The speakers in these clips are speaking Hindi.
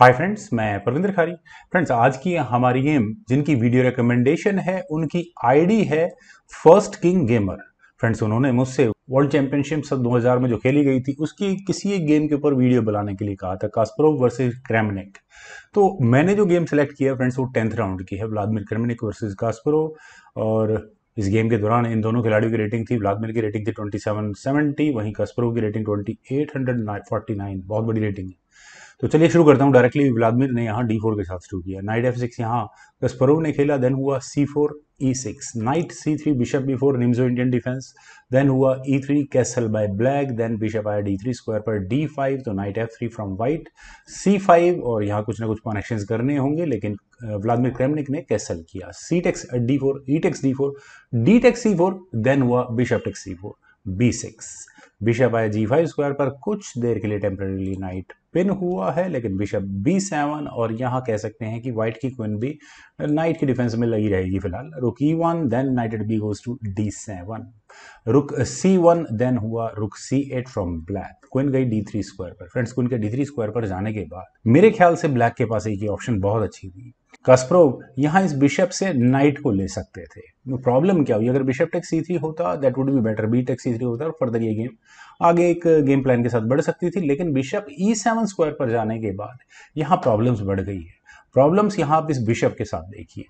हाय फ्रेंड्स मैं परविंदर खारी फ्रेंड्स आज की हमारी गेम जिनकी वीडियो रिकमेंडेशन है उनकी आईडी है फर्स्ट किंग गेमर फ्रेंड्स उन्होंने मुझसे वर्ल्ड चैंपियनशिप सब 2000 में जो खेली गई थी उसकी किसी एक गेम के ऊपर वीडियो बनाने के लिए कहा था कास्परोव वर्सेस क्रेमनिक तो मैंने जो गेम सेलेक्ट किया फ्रेंड्स वो टेंथ राउंड की है व्लादिमिर क्रेमनिक वर्सेज कास्परोव और इस गेम के दौरान इन दोनों खिलाड़ियों की रेटिंग थी व्लादिमिर की रेटिंग थी सेवेंटी वहीं कास्परोव की रेटिंग नाइन बहुत बड़ी रेटिंग है तो चलिए शुरू करता हूँ डायरेक्टली व्लादिमिर ने यहाँ डी के साथ शुरू किया नाइट एफ सिक्स यहाँ कस्परोव ने खेला देन हुआ C four E six knight C three bishop B four Nimzo Indian defence then हुआ E three castle by black then bishop आया डी थ्री स्क्वायर पर डी फाइव तो knight F three from white C five और यहाँ कुछ ना कुछ कॉनेक्शन करने होंगे लेकिन व्लादिमिर क्रेमनिक ने कैसल किया C takes D four E takes D four D takes C four then हुआ bishop takes C four B six bishop आया जी फाइव स्क्वायर पर कुछ देर के लिए टेम्परेली नाइट पिन हुआ है लेकिन बिशप बी सेवन और यहाँ कह सकते हैं कि वाइट की क्विन भी नाइट की डिफेंस में लगी रहेगी फिलहाल rook E one then knighted B goes to D seven rook C one then हुआ rook C eight from black queen गई डी थ्री स्क्वायर पर फ्रेंड्स क्विन के डी थ्री स्क्वायर पर जाने के बाद मेरे ख्याल से ब्लैक के पास एक ऑप्शन बहुत अच्छी थी कस्प्रोव यहाँ इस बिशप से नाइट को ले सकते थे प्रॉब्लम तो क्या हुई अगर बिशप टेक सी थ्री होता that would be better B take C three होता और फर्दर ये गेम आगे एक गेम प्लान के साथ बढ़ सकती थी लेकिन बिशप ई सेवन स्क्वायर पर जाने के बाद यहाँ प्रॉब्लम्स बढ़ गई है प्रॉब्लम्स यहाँ आप इस बिशप के साथ देखिए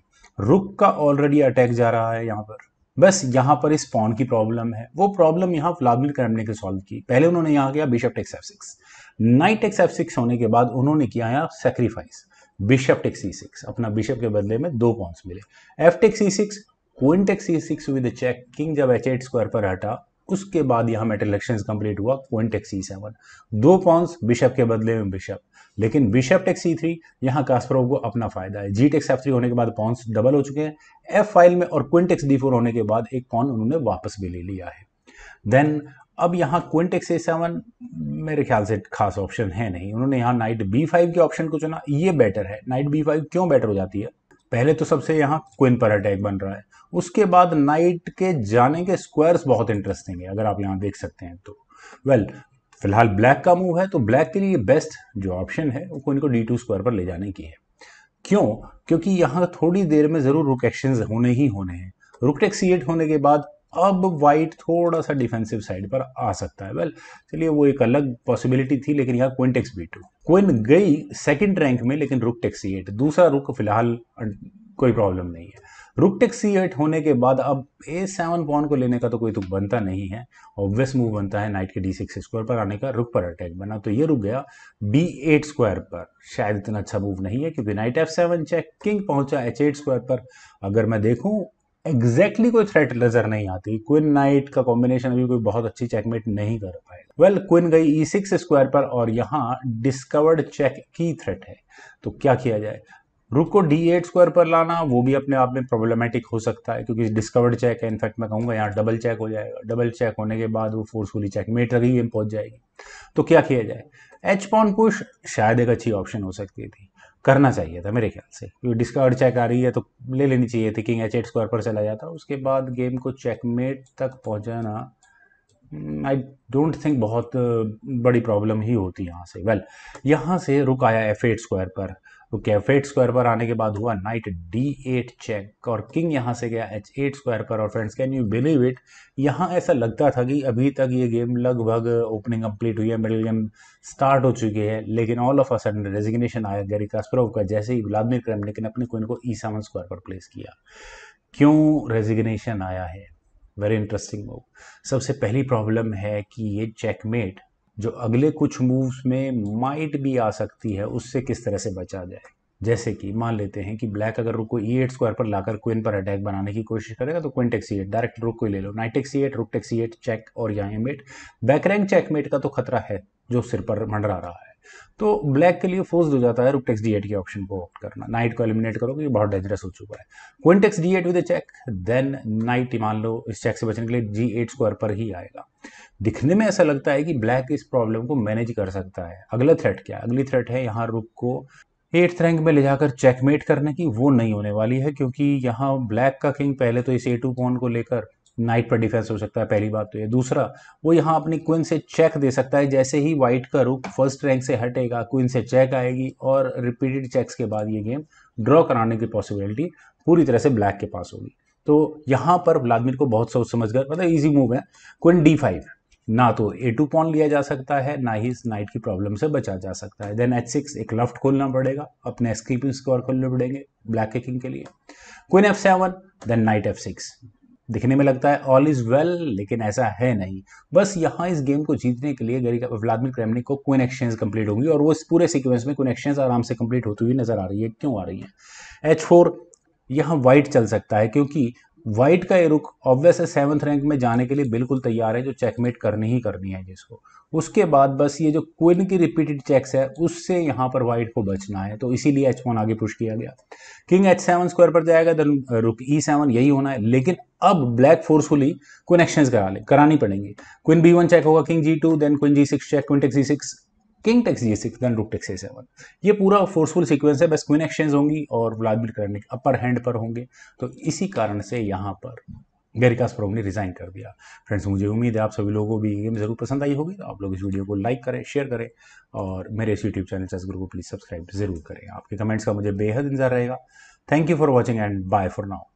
रुक का ऑलरेडी अटैक जा रहा है यहाँ पर बस यहाँ पर इस पॉन की प्रॉब्लम है वो प्रॉब्लम यहाँ फ्लाबिल क्रेमनिक के सॉल्व की पहले उन्होंने यहाँ किया bishop takes F six knight takes F six होने के बाद उन्होंने किया यहाँ sacrifice bishop take C six अपना बिशप के बदले में दो पॉन्स मिले F take C six queen take C six with check king जब एच एट स्क्वायर पर हटा उसके बाद यहाँ मेटल इलेक्शन कंप्लीट हुआ क्वीन टेक सी सेवन दो पॉन्स बिशप के बदले में बिशप लेकिन बिशप टेक सी थ्री यहाँ कास्परोव को अपना फायदा है जी टेक्स एफ थ्री होने के बाद पॉन्स डबल हो चुके हैं एफ फाइल में और क्विन टेक्स डी फोर होने के बाद एक पॉन उन्होंने वापस भी ले लिया है देन अब यहाँ क्विन टेक्स ए सेवन मेरे ख्याल से खास ऑप्शन है नहीं उन्होंने यहाँ नाइट बी फाइव के ऑप्शन को चुना ये बेटर है नाइट बी फाइव क्यों बेटर हो जाती है पहले तो सबसे यहाँ क्विन पर अटैक बन रहा है उसके बाद नाइट के जाने के स्क्वायर्स बहुत इंटरेस्टिंग है अगर आप यहाँ देख सकते हैं तो वेल फिलहाल ब्लैक का मूव है तो ब्लैक के लिए बेस्ट जो ऑप्शन है वो क्विन को डी टू स्क्वायर पर ले जाने की है क्यों क्योंकि यहाँ थोड़ी देर में ज़रूर रुक एक्शन होने ही होने हैं रुक टेक एट होने के बाद अब वाइट थोड़ा सा डिफेंसिव साइड पर आ सकता है वेल चलिए वो एक अलग पॉसिबिलिटी थी लेकिन यहाँ क्विंटेक्स बी टू क्विन गई सेकंड रैंक में लेकिन रुक टेक्स सी एट दूसरा रुक फिलहाल अं, कोई प्रॉब्लम नहीं है रुक टेक्स सी एट होने के बाद अब ए सेवन पॉन को लेने का तो कोई तुक बनता नहीं है ऑब्वियस मूव बनता है नाइट के डी सिक्स स्क्वायर पर आने का रुक पर अटैक बना तो ये रुक गया बी एट स्क्वायर पर शायद इतना अच्छा मूव नहीं है क्योंकि knight F seven check king पहुंचा एच एट स्क्वायर पर अगर मैं देखूं एग्जैक्टली exactly कोई थ्रेट नजर नहीं आती क्विन नाइट का कॉम्बिनेशन अभी कोई बहुत अच्छी चेकमेट नहीं कर पाएगा वेल well, क्विन गई ई सिक्स स्क्वायर पर और यहाँ डिस्कवर्ड चेक की थ्रेट है तो क्या किया जाए रुक को डी एट स्क्वायर पर लाना वो भी अपने आप में प्रॉब्लमेटिक हो सकता है क्योंकि डिस्कवर्ड चेक है इनफैक्ट मैं कहूंगा यहाँ डबल चेक हो जाएगा डबल चेक होने के बाद वो फोर्सफुली चेकमेट रखी गेम पहुंच जाएगी तो क्या किया जाए एच पॉन पुश शायद एक अच्छी ऑप्शन हो सकती थी करना चाहिए था मेरे ख्याल से क्योंकि डिस्कवर्ड चेक आ रही है तो ले लेनी चाहिए थी किंग एच एट स्क्वायर पर चला जाता उसके बाद गेम को चेकमेट तक पहुंचाना आई डोंट थिंक बहुत बड़ी प्रॉब्लम ही होती यहाँ से वेल well, यहाँ से रुक आया एफ एट स्क्वायर पर तो कैफेट स्क्वायर पर आने के बाद हुआ नाइट डी एट चेक और किंग यहाँ से गया एच एट स्क्वायर पर और friends can you believe it यहाँ ऐसा लगता था कि अभी तक ये गेम लगभग ओपनिंग कंप्लीट हुई है मिडिल गेम स्टार्ट हो चुकी है लेकिन all of a sudden resignation आया गैरी कास्परोव का जैसे ही व्लादिमिर क्रेमलिक ने अपने क्विन को ई सेवन स्क्वायर पर प्लेस किया क्यों रेजिग्नेशन आया है वेरी इंटरेस्टिंग मूव सबसे पहली प्रॉब्लम है कि ये चेकमेट जो अगले कुछ मूव्स में माइट भी आ सकती है उससे किस तरह से बचा जाए जैसे कि मान लेते हैं कि ब्लैक अगर रुक को ई एट स्क्वायर पर लाकर क्विन पर अटैक बनाने की कोशिश करेगा तो Quinn taxi eight direct rook को ले लो knight takes E eight rook takes E eight check और यहाँ एमेट बैक रैंक चेकमेट का तो खतरा है जो सिर पर मंडरा रहा है तो ब्लैक के लिए फोर्स हो जाता है रुपटेक्स डी के ऑप्शन को ऑप्ट करना नाइट को एलिमिनेट करो क्योंकि बहुत डेंजरस हो चुका है queen takes D eight with check then knight मान लो इस चेक से बचने के लिए जी एट स्क्वायर पर ही आएगा दिखने में ऐसा लगता है कि ब्लैक इस प्रॉब्लम को मैनेज कर सकता है अगला थ्रेट क्या अगली थ्रेट है यहाँ रुक को एट्थ रैंक में ले जाकर चेकमेट करने की वो नहीं होने वाली है क्योंकि यहाँ ब्लैक का किंग पहले तो इस ए टू पॉन को लेकर नाइट पर डिफेंस हो सकता है पहली बात तो ये दूसरा वो यहाँ अपनी क्विन से चेक दे सकता है जैसे ही वाइट का रुक फर्स्ट रैंक से हटेगा क्विन से चेक आएगी और रिपीटेड चेक्स के बाद ये गेम ड्रॉ कराने की पॉसिबिलिटी पूरी तरह से ब्लैक के पास होगी तो यहाँ पर व्लादिमिर को बहुत सोच समझ कर मतलब ईजी मूव है क्विन डी फाइव ना तो ए टू पॉन लिया जा सकता है ना ही इस नाइट की प्रॉब्लम से बचा जा सकता है देन एच सिक्स एक लेफ्ट खोलना पड़ेगा अपने स्कीपिंग स्कोर खोलने पड़ेंगे ब्लैक के किंग के लिए queen F seven then knight F six दिखने में लगता है ऑल इज़ वेल लेकिन ऐसा है नहीं बस यहाँ इस गेम को जीतने के लिए गरी व्लादिमिर क्रेमनिक को क्विन एक्सचेंज कंप्लीट होंगी और वो इस पूरे सीक्वेंस में क्विन एक्सचेंज आराम से कंप्लीट होती हुई नजर आ रही है क्यों आ रही है एच फोर यहाँ वाइट चल सकता है क्योंकि वाइट का ये रुक ऑब्वियस है सेवन्थ रैंक में जाने के लिए बिल्कुल तैयार है जो चेकमेट करनी ही करनी है जिसको उसके बाद बस ये जो क्विन की रिपीटेड चेक्स है उससे यहाँ पर वाइट को बचना है तो इसीलिए एच वन आगे पुश किया गया किंग एच सेवन स्क्वायर पर जाएगा देन रुक ई सेवन यही होना है लेकिन अब ब्लैक फोर्सफुली क्विन एक्सचेंज करा ले करानी पड़ेंगी क्विन बी वन चेक होगा king G two then queen G six check queen takes G six king takes G six then rook takes A seven ये पूरा फोर्सफुल सीक्वेंस है बस क्वीन एक्सचेंज होंगी और व्लादिमिर करने के अपर हैंड पर होंगे तो इसी कारण से यहाँ पर गैरिकास प्रोम ने रिज़ाइन कर दिया फ्रेंड्स मुझे उम्मीद है आप सभी लोगों को भी ये गेम ज़रूर पसंद आई होगी तो आप लोग इस वीडियो को लाइक करें शेयर करें और मेरे इस यूट्यूब चैनल चेस गुरु को प्लीज़ सब्सक्राइब जरूर करें आपके कमेंट्स का मुझे बेहद इंतजार रहेगा thank you for watching and bye for now